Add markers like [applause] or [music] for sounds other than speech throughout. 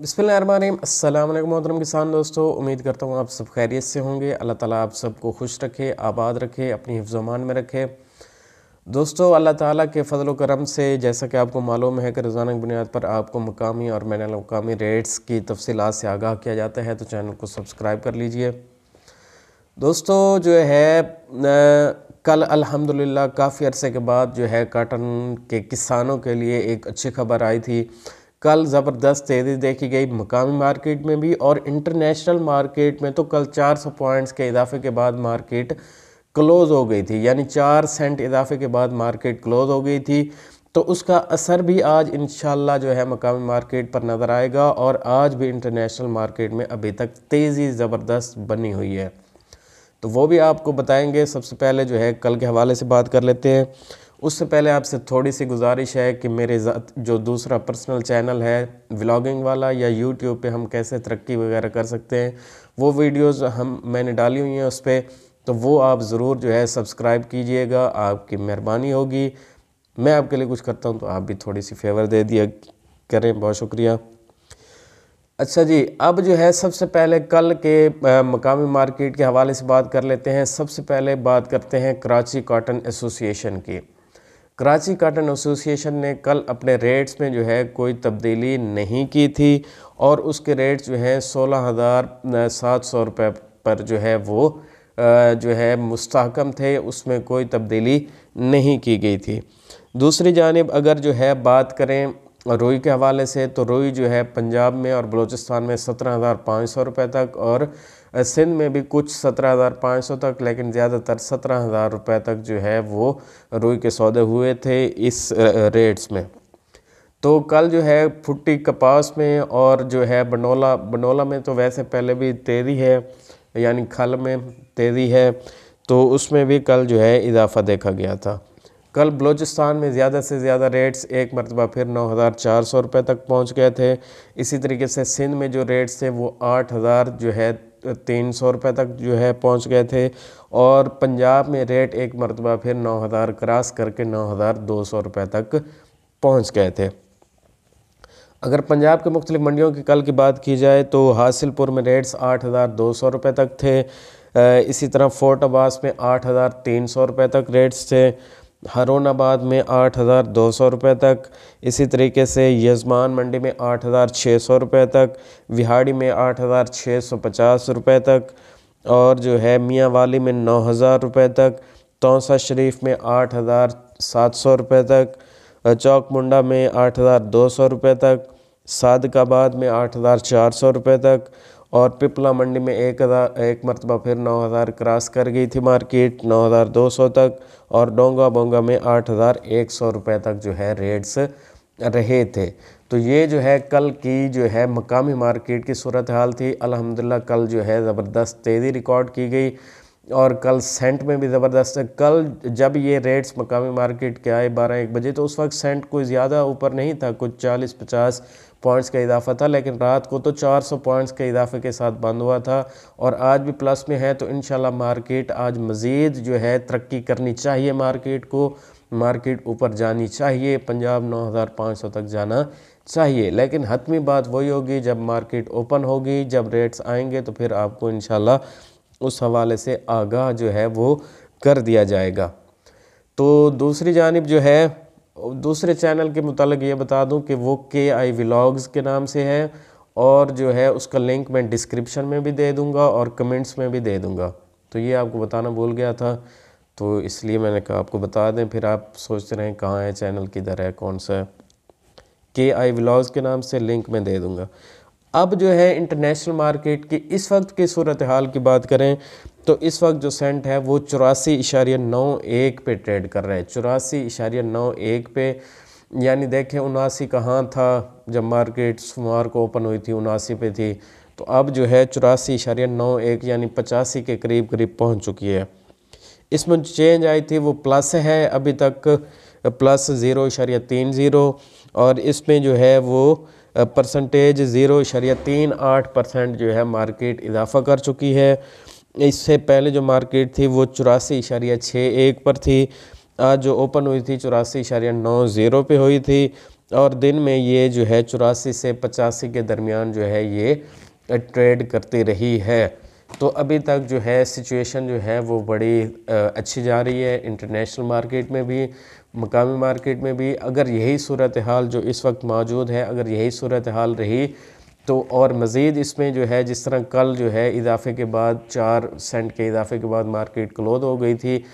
बिस्मिल्लाम मोहतरम किसान दोस्तों उम्मीद करता हूँ आप सब खैरियत से होंगे अल्लाह ताला आप सबको खुश रखे आबाद रखे अपनी हिफ्जमान में रखे दोस्तों अल्लाह ताला के फजल करम से जैसा कि आपको मालूम है कि रोज़ाना की बुनियाद पर आपको मकामी और मैन अवी रेट्स की तफसीत से आगाह किया जाता है तो चैनल को सब्सक्राइब कर लीजिए दोस्तों जो है न, कल अलहमदिल्ला काफ़ी अरसे के बाद जो है काटन के किसानों के लिए एक अच्छी खबर आई थी कल ज़बरदस्त तेज़ी देखी गई मकामी मार्केट में भी और इंटरनेशनल मार्केट में तो कल 400 पॉइंट्स के इजाफे के बाद मार्केट क्लोज़ हो गई थी यानी चार सेंट इजाफे के बाद मार्केट क्लोज़ हो गई थी तो उसका असर भी आज इन जो है मकामी मार्केट पर नज़र आएगा और आज भी इंटरनेशनल मार्केट में अभी तक तेज़ी ज़बरदस्त बनी हुई है तो वो भी आपको बताएंगे सबसे पहले जो है कल के हवाले से बात कर लेते हैं उससे पहले आपसे थोड़ी सी गुजारिश है कि मेरे जो दूसरा पर्सनल चैनल है व्लॉगिंग वाला या यूट्यूब पे हम कैसे तरक्की वगैरह कर सकते हैं वो वीडियोस हम मैंने डाली हुई हैं उस पर तो वो आप ज़रूर जो है सब्सक्राइब कीजिएगा आपकी मेहरबानी होगी मैं आपके लिए कुछ करता हूँ तो आप भी थोड़ी सी फेवर दे दिया करें बहुत शुक्रिया अच्छा जी अब जो है सबसे पहले कल के मकामी मार्केट के हवाले से बात कर लेते हैं सबसे पहले बात करते हैं कराची कॉटन एसोसिएशन की कराची काटन एसोसिएशन ने कल अपने रेट्स में जो है कोई तब्दीली नहीं की थी और उसके रेट्स जो हैं सोलह हज़ार सात सौ रुपये पर जो है वो जो है मुस्तकम थे उसमें कोई तब्दीली नहीं की गई थी दूसरी जानब अगर जो है बात करें रोई के हवाले से तो रोई जो है पंजाब में और बलूचिस्तान में सत्रह हज़ार पाँच सौ रुपये तक और सिंध में भी कुछ 17,500 तक लेकिन ज़्यादातर सत्रह हज़ार रुपये तक जो है वो रुई के सौदे हुए थे इस रेट्स में तो कल जो है फुट्टी कपास में और जो है बनोला बनोला में तो वैसे पहले भी तेज़ी है यानी खल में तेज़ी है तो उसमें भी कल जो है इजाफ़ा देखा गया था कल बलूचिस्तान में ज़्यादा से ज़्यादा रेट्स एक मरतबा फिर नौ हज़ार चार सौ रुपये तक पहुँच गए थे इसी तरीके से सिंध में जो रेट्स थे वो आठ हज़ार जो है तीन सौ रुपये तक जो है पहुंच गए थे और पंजाब में रेट एक मरतबा फिर नौ हज़ार क्रॉस करके नौ हज़ार दो सौ रुपये तक पहुंच गए थे अगर पंजाब के मुख्तलिफ मंडियों की कल की बात की जाए तो हासिलपुर में रेट्स आठ हज़ार दो सौ रुपये तक थे इसी तरह फोर्ट आबास में आठ हज़ार तीन सौ रुपये तक रेट्स थे हरोनाबाद में आठ हज़ार दो सौ रुपये तक इसी तरीके से यजमान मंडी में आठ हज़ार छः सौ रुपये तक विहाड़ी में आठ हज़ार छः सौ पचास रुपये तक और जो है मियाँ वाली में नौ हज़ार रुपये तक तौसा शरीफ में आठ हज़ार सात सौ रुपये तक चौक मुंडा में आठ हज़ार दो सौ रुपये तक सादकाबाद में आठ हज़ार चार सौ रुपये तक और पिपला मंडी में एक हज़ार एक मरतबा फिर नौ हज़ार क्रॉस कर गई थी मार्केट नौ हज़ार दो सौ तक और डोंगा बोंगा में आठ हज़ार एक सौ रुपये तक जो है रेट्स रहे थे तो ये जो है कल की जो है मकामी मार्केट की सूरत हाल थी अलहमदिल्ला कल जो है ज़बरदस्त तेज़ी रिकॉर्ड की गई और कल सेंट में भी ज़बरदस्त है कल जब ये रेट्स मकामी मार्केट के आए बारह एक बजे तो उस वक्त सेंट कोई ज़्यादा ऊपर नहीं था कुछ चालीस पचास पॉइंट्स का इजाफा था लेकिन रात को तो 400 पॉइंट्स के इजाफे के साथ बंद हुआ था और आज भी प्लस में है तो इन मार्केट आज मज़ीद जो है तरक्की करनी चाहिए मार्केट को मार्केट ऊपर जानी चाहिए पंजाब 9500 तक जाना चाहिए लेकिन हतमी बात वही होगी जब मार्केट ओपन होगी जब रेट्स आएंगे तो फिर आपको इन उस हवाले से आगाह जो है वो कर दिया जाएगा तो दूसरी जानब जो है दूसरे चैनल के मतलब ये बता दूँ कि वो के आई विलाग्स के नाम से है और जो है उसका लिंक मैं डिस्क्रिप्शन में भी दे दूँगा और कमेंट्स में भी दे दूँगा तो ये आपको बताना भूल गया था तो इसलिए मैंने कहा आपको बता दें फिर आप सोचते रहें कहाँ है चैनल किधर है कौन सा है के आई व्लाग्स के नाम से लिंक मैं दे दूँगा अब जो है इंटरनेशनल मार्केट की इस वक्त की सूरत हाल की बात करें तो इस वक्त जो सेंट है वो चौरासी इशारिया नौ एक पे ट्रेड कर रहा है चौरासी इशारिया नौ एक पे यानी देखें उनासी कहाँ था जब मार्केट सोमवार को ओपन हुई थी उनासी पे थी तो अब जो है चौरासी इशारिया नौ एक यानी पचासी के करीब करीब पहुँच चुकी है इसमें चेंज आई थी वो प्लस है अभी तक प्लस ज़ीरो इशारिया तीन ज़ीरो और इसमें जो है वो परसेंटेज ज़ीरो इशारिया तीन आठ परसेंट जो है मार्केट इजाफा कर चुकी है इससे पहले जो मार्केट थी वो चौरासी इशारिया छः एक पर थी आज जो ओपन हुई थी चौरासी इशारिया नौ ज़ीरो पर हुई थी और दिन में ये जो है चौरासी से पचासी के दरमियान जो है ये ट्रेड करती रही है तो अभी तक जो है सिचुएशन जो है वो बड़ी अच्छी जा रही है इंटरनेशनल मार्केट में भी मकामी मार्केट में भी अगर यही सूरत हाल जो इस वक्त मौजूद है अगर यही सूरत हाल रही तो और मज़ीद इसमें जो है जिस तरह कल जो है इजाफ़े के बाद चार सेंट के इजाफ़े के बाद मार्केट क्लोज हो गई थी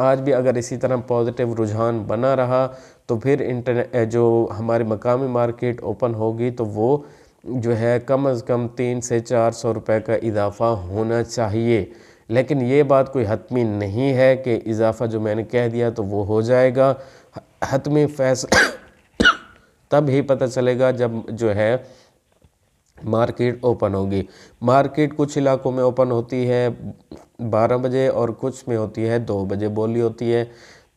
आज भी अगर इसी तरह पॉजिटिव रुझान बना रहा तो फिर इंटर जो हमारी मकामी मार्केट ओपन होगी तो वो जो है कम अज़ कम तीन से चार सौ रुपये का इजाफ़ा होना चाहिए लेकिन ये बात कोई हतमी नहीं है कि इजाफ़ा जो मैंने कह दिया तो वो हो जाएगा हतमी फैसला [coughs] तब ही पता चलेगा जब जो है मार्केट ओपन होगी मार्केट कुछ इलाकों में ओपन होती है बारह बजे और कुछ में होती है दो बजे बोली होती है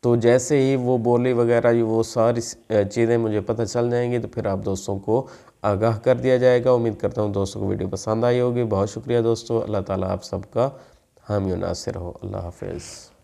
तो जैसे ही वो बोली वगैरह वो सारी चीज़ें मुझे पता चल जाएंगी तो फिर आप दोस्तों को आगाह कर दिया जाएगा उम्मीद करता हूँ दोस्तों को वीडियो पसंद आई होगी बहुत शुक्रिया दोस्तों अल्लाह ताला आप सबका हामी नासिर हो अल्लाह हाफिज़